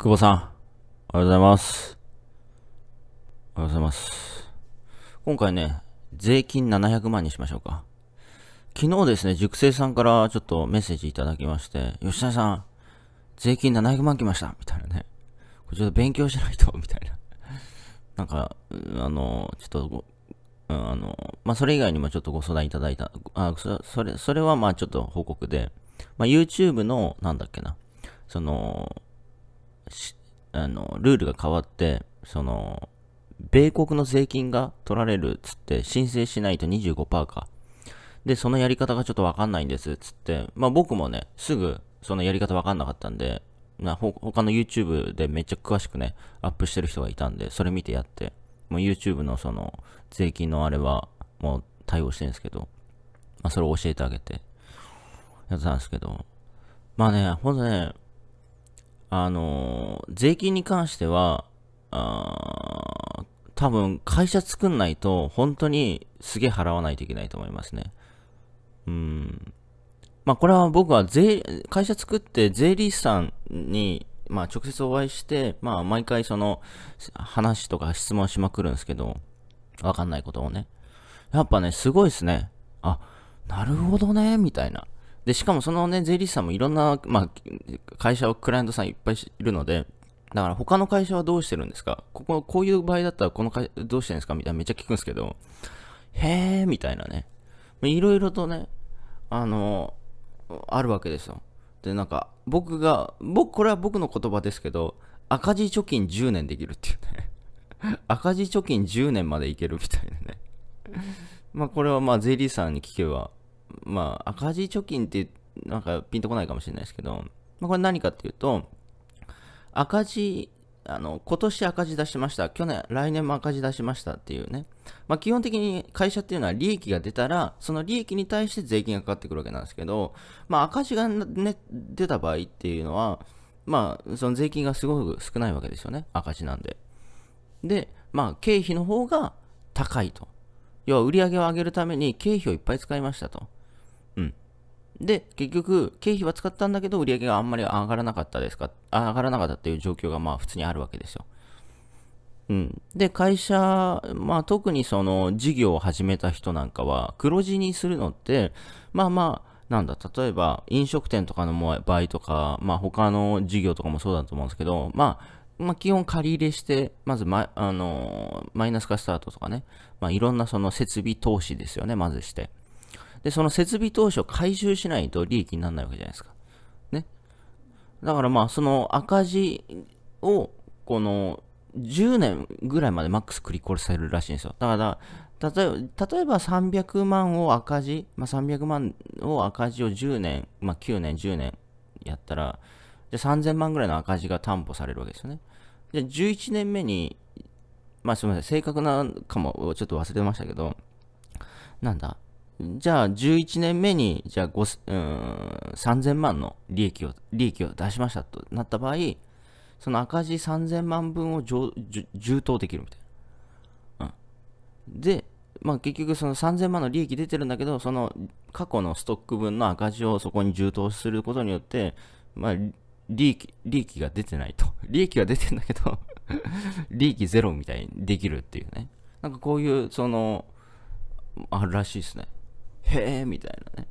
久保さん、おはようございます。おはようございます。今回ね、税金700万にしましょうか。昨日ですね、塾生さんからちょっとメッセージいただきまして、吉田さん、税金700万来ました、みたいなね。これちょっと勉強しないと、みたいな。なんか、あの、ちょっと、あの、まあ、それ以外にもちょっとご相談いただいた。あ、それ、それはま、ちょっと報告で、まあ、YouTube の、なんだっけな、その、あの、ルールが変わって、その、米国の税金が取られるっつって、申請しないと25%か。で、そのやり方がちょっとわかんないんですっつって、まあ僕もね、すぐそのやり方わかんなかったんで、な他の YouTube でめっちゃ詳しくね、アップしてる人がいたんで、それ見てやって、もう YouTube のその税金のあれはもう対応してるんですけど、まあそれを教えてあげて、やってたんですけど、まあね、ほんとね、あの税金に関しては、あ多分会社作んないと本当にすげえ払わないといけないと思いますね。うん。まあこれは僕は税、会社作って税理士さんに、まあ直接お会いして、まあ毎回その話とか質問しまくるんですけど、わかんないことをね。やっぱね、すごいですね。あ、なるほどね、みたいな。で、しかもそのね、税理士さんもいろんな、まあ、会社を、クライアントさんいっぱいいるので、だから他の会社はどうしてるんですかここ、こういう場合だったらこの会社どうしてるんですかみたいなめっちゃ聞くんですけど、へーみたいなね。いろいろとね、あの、あるわけですよ。で、なんか、僕が、僕、これは僕の言葉ですけど、赤字貯金10年できるっていうね。赤字貯金10年までいけるみたいなね。まあこれはまあ税理士さんに聞けばまあ、赤字貯金ってなんかピンとこないかもしれないですけど、まあ、これ何かっていうと、赤字、あの、今年赤字出しました。去年、来年も赤字出しましたっていうね。まあ、基本的に会社っていうのは利益が出たら、その利益に対して税金がかかってくるわけなんですけど、まあ、赤字が、ね、出た場合っていうのは、まあ、その税金がすごく少ないわけですよね。赤字なんで。で、まあ、経費の方が高いと。要は売り上げを上げるために経費をいっぱい使いましたと。で、結局、経費は使ったんだけど、売り上げがあんまり上がらなかったですか、上がらなかったっていう状況がまあ普通にあるわけですよ。うん。で、会社、まあ特にその事業を始めた人なんかは、黒字にするのって、まあまあ、なんだ、例えば飲食店とかの場合とか、まあ他の事業とかもそうだと思うんですけど、まあ、まあ、基本借り入れして、まずマ、あのー、マイナス化スタートとかね、まあ、いろんなその設備投資ですよね、まずして。で、その設備投資を回収しないと利益にならないわけじゃないですか。ね。だからまあ、その赤字を、この、10年ぐらいまでマックス繰りさせるらしいんですよ。だから、例えば、300万を赤字、まあ、300万を赤字を10年、まあ、9年、10年やったら、じゃ3000万ぐらいの赤字が担保されるわけですよね。じゃ11年目に、まあすみません、正確なかもちょっと忘れてましたけど、なんだ、じゃあ11年目に、じゃあ3000万の利益を、利益を出しましたとなった場合、その赤字3000万分を充当できるみたいな。うん。で、まあ結局その3000万の利益出てるんだけど、その過去のストック分の赤字をそこに充当することによって、まあ利益、利益が出てないと。利益は出てんだけど 利益ゼロみたいにできるっていうね。なんかこういう、その、あるらしいですね。へえ、みたいなね。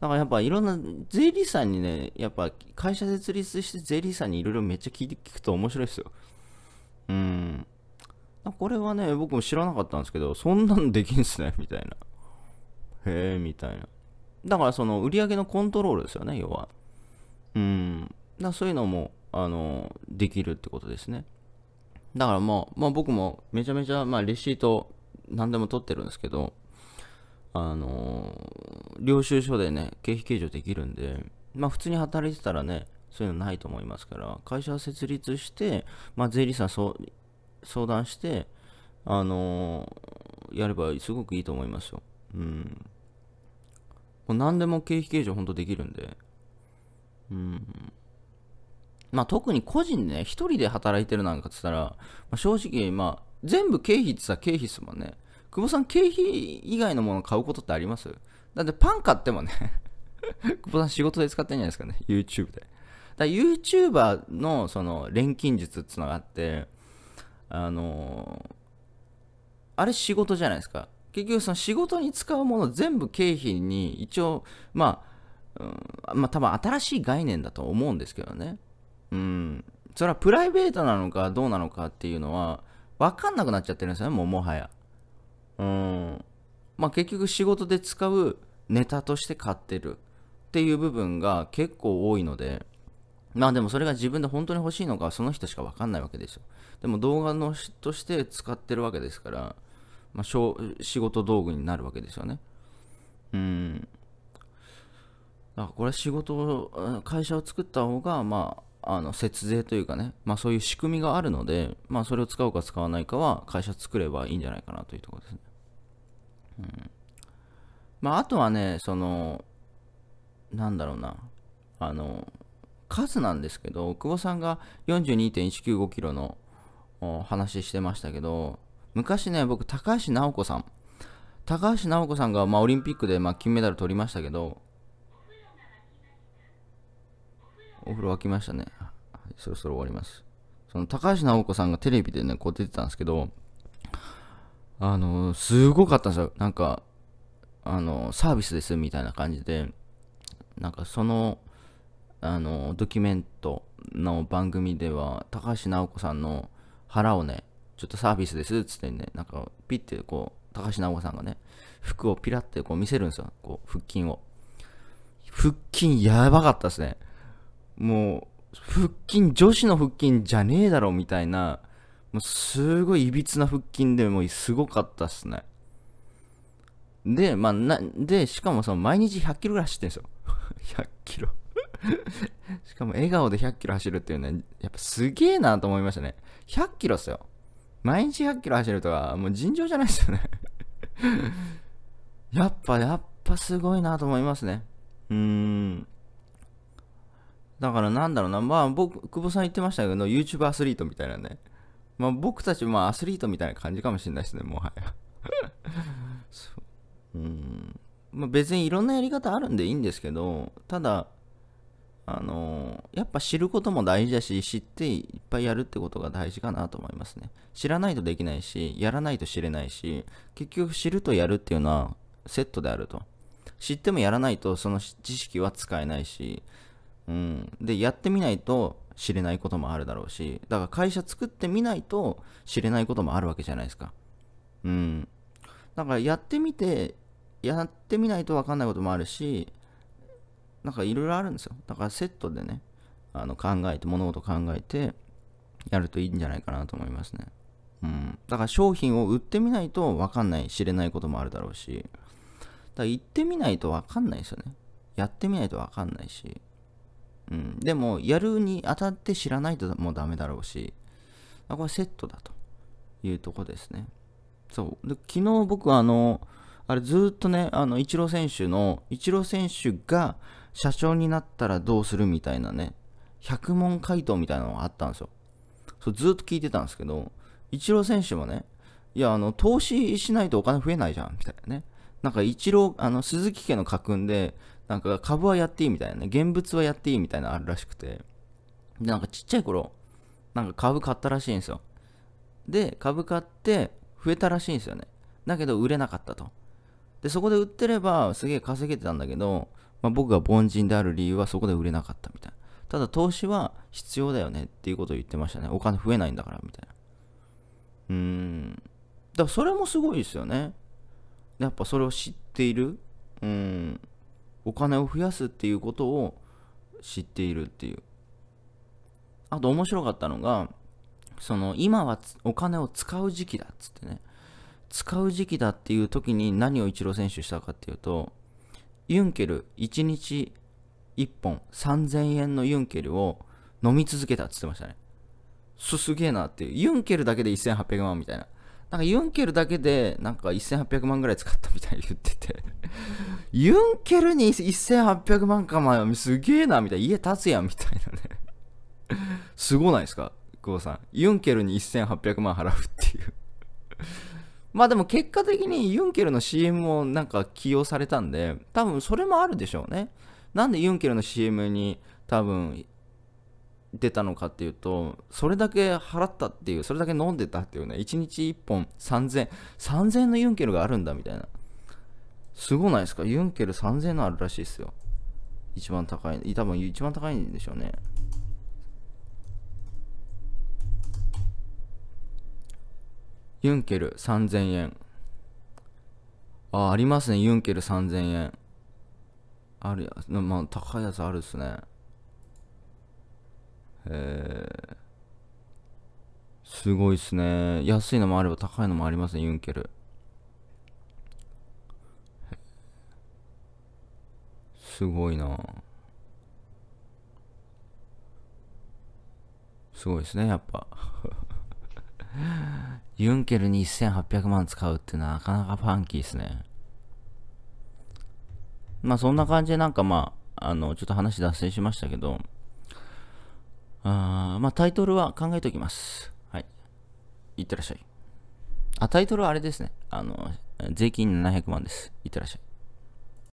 だからやっぱいろんな税理士さんにね、やっぱ会社設立して税理士さんにいろいろめっちゃ聞いて聞くと面白いですよ。うん。これはね、僕も知らなかったんですけど、そんなんできんすね、みたいな。へえ、みたいな。だからその売り上げのコントロールですよね、要は。うん。だそういうのも、あの、できるってことですね。だからもう、まあ僕もめちゃめちゃ、まあレシート何でも取ってるんですけど、あのー、領収書でね、経費計上できるんで、まあ普通に働いてたらね、そういうのないと思いますから、会社設立して、まあ税理士さん相談して、あのー、やればすごくいいと思いますよ。うん。もう何でも経費計上ほんとできるんで、うん。まあ特に個人ね、一人で働いてるなんかっつったら、まあ、正直、まあ全部経費ってさ、経費っすもんね。久保さん経費以外のもの買うことってありますだってパン買ってもね 久保さん仕事で使ってんじゃないですかね YouTube でだ YouTuber のその錬金術っていうのがあってあのー、あれ仕事じゃないですか結局その仕事に使うもの全部経費に一応まあ、うん、まあ多分新しい概念だと思うんですけどねうんそれはプライベートなのかどうなのかっていうのは分かんなくなっちゃってるんですよねもうもはやうん。まあ結局仕事で使うネタとして買ってるっていう部分が結構多いので、まあでもそれが自分で本当に欲しいのかその人しかわかんないわけですよ。でも動画のとして使ってるわけですから、まあ、仕事道具になるわけですよね。うん。だからこれは仕事を、会社を作った方が、まあ、あの節税というかね、まあ、そういう仕組みがあるので、まあ、それを使うか使わないかは会社作ればいいんじゃないかなというところですね。まあ、あとはね、その、なんだろうな、あの、数なんですけど、久保さんが42.195キロの話してましたけど、昔ね、僕、高橋尚子さん、高橋尚子さんが、まあ、オリンピックで、まあ、金メダル取りましたけど、お風呂沸きましたね。そろそろ終わります。その高橋尚子さんがテレビでね、こう出てたんですけど、あの、すごかったんですよ。なんか、あの、サービスですみたいな感じで、なんかその、あの、ドキュメントの番組では、高橋尚子さんの腹をね、ちょっとサービスですっつってね、なんか、ピッてこう、高橋尚子さんがね、服をピラッてこう見せるんですよ。こう、腹筋を。腹筋やばかったですね。もう、腹筋、女子の腹筋じゃねえだろみたいな、もうすごいいびつな腹筋でもうすごかったっすね。で、まあ、な、で、しかもその毎日100キロぐらい走ってるんですよ。100 キロ しかも笑顔で100キロ走るっていうね、やっぱすげえなと思いましたね。100キロっすよ。毎日100キロ走るとか、もう尋常じゃないっすよね やっぱ、やっぱすごいなと思いますね。うーん。だからなんだろうな、まあ僕、久保さん言ってましたけど、y o u t u b e アスリートみたいなね。まあ、僕たち、もアスリートみたいな感じかもしれないですね、もはや。ううんまあ、別にいろんなやり方あるんでいいんですけど、ただ、あのー、やっぱ知ることも大事だし、知っていっぱいやるってことが大事かなと思いますね。知らないとできないし、やらないと知れないし、結局知るとやるっていうのはセットであると。知ってもやらないとその知識は使えないし、うん。で、やってみないと知れないこともあるだろうし、だから会社作ってみないと知れないこともあるわけじゃないですか。うん。だからやってみて、やってみないと分かんないこともあるし、なんかいろいろあるんですよ。だからセットでね、あの考えて、物事考えて、やるといいんじゃないかなと思いますね。うん。だから商品を売ってみないと分かんない、知れないこともあるだろうし、だから行ってみないと分かんないですよね。やってみないと分かんないし。うん、でも、やるにあたって知らないともうダメだろうし、これセットだというとこですね。そう。で昨日僕はあの、あれずっとね、あの、イチロー選手の、イチロー選手が社長になったらどうするみたいなね、100問回答みたいなのがあったんですよ。そう、ずっと聞いてたんですけど、イチロー選手もね、いや、あの、投資しないとお金増えないじゃん、みたいなね。なんか、イチロー、あの、鈴木家の家訓で、なんか株はやっていいみたいなね、現物はやっていいみたいなのあるらしくて、で、なんかちっちゃい頃、なんか株買ったらしいんですよ。で、株買って増えたらしいんですよね。だけど売れなかったと。で、そこで売ってればすげえ稼げてたんだけど、まあ、僕が凡人である理由はそこで売れなかったみたいな。ただ投資は必要だよねっていうことを言ってましたね。お金増えないんだからみたいな。うーん。だからそれもすごいですよね。やっぱそれを知っている。うん。お金を増やすっていうことを知っているっていう。あと面白かったのが、その今はお金を使う時期だっつってね、使う時期だっていう時に何をイチロー選手したかっていうと、ユンケル1日1本3000円のユンケルを飲み続けたっつってましたね。すすげえなっていう。ユンケルだけで1800万みたいな。なんかユンケルだけでなんか1800万ぐらい使ったみたいに言ってて ユンケルに1800万かまよ、すげえなみたいな家建つやんみたいなねすごないですか久保さんユンケルに1800万払うっていうまあでも結果的にユンケルの CM もなんか起用されたんで多分それもあるでしょうねなんでユンケルの CM に多分出たのかっていうとそれだけ払ったっていうそれだけ飲んでたっていうね1日1本3000 3000のユンケルがあるんだみたいなすごないですかユンケル3000のあるらしいですよ一番高い多分一番高いんでしょうねユンケル3000円あありますねユンケル3000円あるやまあ高いやつあるっすねえー、すごいっすね。安いのもあれば高いのもありますね、ユンケル。すごいなすごいっすね、やっぱ。ユンケルに1800万使うってなかなかファンキーっすね。まあそんな感じでなんかまあ、あの、ちょっと話脱線しましたけど、あまあ、タイトルは考えておきます。はい。いってらっしゃい。あ、タイトルはあれですね。あの、税金700万です。いってらっしゃい。